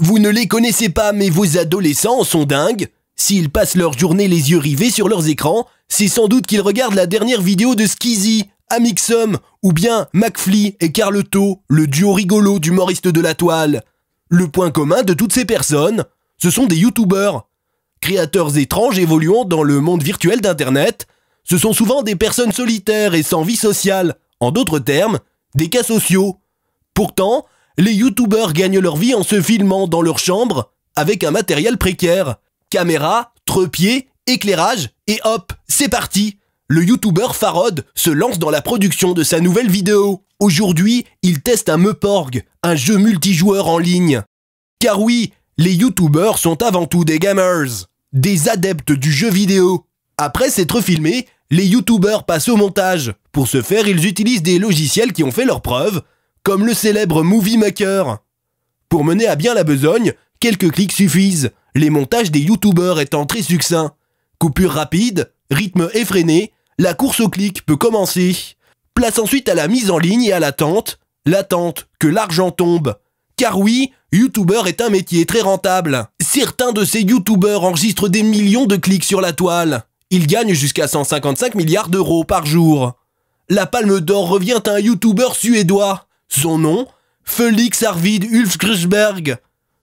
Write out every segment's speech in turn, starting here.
Vous ne les connaissez pas, mais vos adolescents sont dingues. S'ils passent leur journée les yeux rivés sur leurs écrans, c'est sans doute qu'ils regardent la dernière vidéo de Skizzy, Amixum, ou bien McFly et Carleto, le duo rigolo d'humoristes de la toile. Le point commun de toutes ces personnes, ce sont des youtubeurs. Créateurs étranges évoluant dans le monde virtuel d'Internet, ce sont souvent des personnes solitaires et sans vie sociale, en d'autres termes, des cas sociaux. Pourtant, les youtubeurs gagnent leur vie en se filmant dans leur chambre avec un matériel précaire. Caméra, trepied, éclairage, et hop, c'est parti Le youtubeur Farod se lance dans la production de sa nouvelle vidéo. Aujourd'hui, il teste un Meuporg, un jeu multijoueur en ligne. Car oui, les youtubeurs sont avant tout des gamers, des adeptes du jeu vidéo. Après s'être filmés, les youtubeurs passent au montage. Pour ce faire, ils utilisent des logiciels qui ont fait leurs preuves, comme le célèbre Movie Maker. Pour mener à bien la besogne, quelques clics suffisent, les montages des youtubeurs étant très succincts. Coupure rapide, rythme effréné, la course au clic peut commencer. Place ensuite à la mise en ligne et à l'attente, l'attente que l'argent tombe. Car oui, YouTuber est un métier très rentable. Certains de ces youtubeurs enregistrent des millions de clics sur la toile. Ils gagnent jusqu'à 155 milliards d'euros par jour. La palme d'or revient à un YouTuber suédois. Son nom Felix Arvid Grisberg,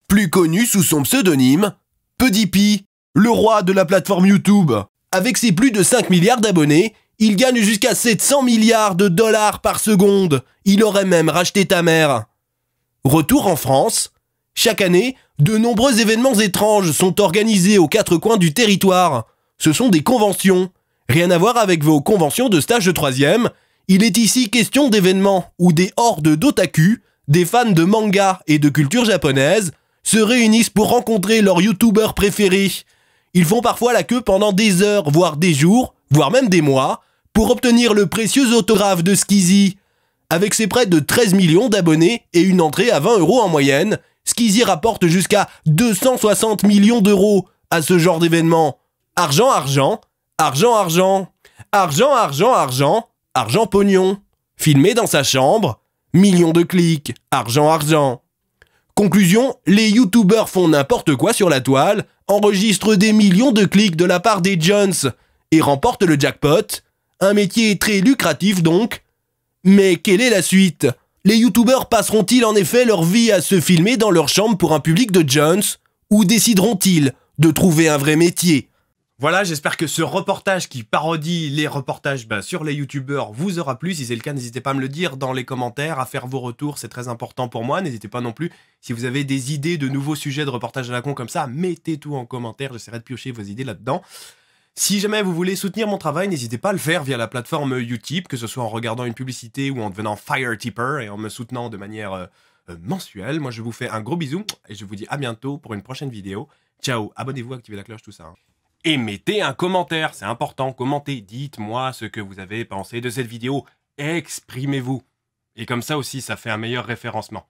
plus connu sous son pseudonyme Petit le roi de la plateforme YouTube. Avec ses plus de 5 milliards d'abonnés, il gagne jusqu'à 700 milliards de dollars par seconde. Il aurait même racheté ta mère. Retour en France. Chaque année, de nombreux événements étranges sont organisés aux quatre coins du territoire. Ce sont des conventions. Rien à voir avec vos conventions de stage de troisième il est ici question d'événements où des hordes d'otaku, des fans de manga et de culture japonaise, se réunissent pour rencontrer leur youtubeurs préféré. Ils font parfois la queue pendant des heures, voire des jours, voire même des mois, pour obtenir le précieux autographe de Skizzy. Avec ses près de 13 millions d'abonnés et une entrée à 20 euros en moyenne, Skizzy rapporte jusqu'à 260 millions d'euros à ce genre d'événement. Argent, argent, argent, argent, argent, argent, argent, argent pognon. Filmé dans sa chambre, millions de clics, argent argent. Conclusion, les youtubeurs font n'importe quoi sur la toile, enregistrent des millions de clics de la part des Jones et remportent le jackpot. Un métier très lucratif donc. Mais quelle est la suite Les youtubeurs passeront-ils en effet leur vie à se filmer dans leur chambre pour un public de Jones Ou décideront-ils de trouver un vrai métier voilà, j'espère que ce reportage qui parodie les reportages ben, sur les youtubeurs vous aura plu. Si c'est le cas, n'hésitez pas à me le dire dans les commentaires, à faire vos retours, c'est très important pour moi. N'hésitez pas non plus, si vous avez des idées de nouveaux sujets de reportage à la con comme ça, mettez tout en commentaire, j'essaierai de piocher vos idées là-dedans. Si jamais vous voulez soutenir mon travail, n'hésitez pas à le faire via la plateforme Utip, que ce soit en regardant une publicité ou en devenant Fire Tipper et en me soutenant de manière euh, euh, mensuelle. Moi, je vous fais un gros bisou et je vous dis à bientôt pour une prochaine vidéo. Ciao, abonnez-vous, activez la cloche, tout ça. Hein et mettez un commentaire. C'est important, commentez, dites-moi ce que vous avez pensé de cette vidéo, exprimez-vous. Et comme ça aussi, ça fait un meilleur référencement.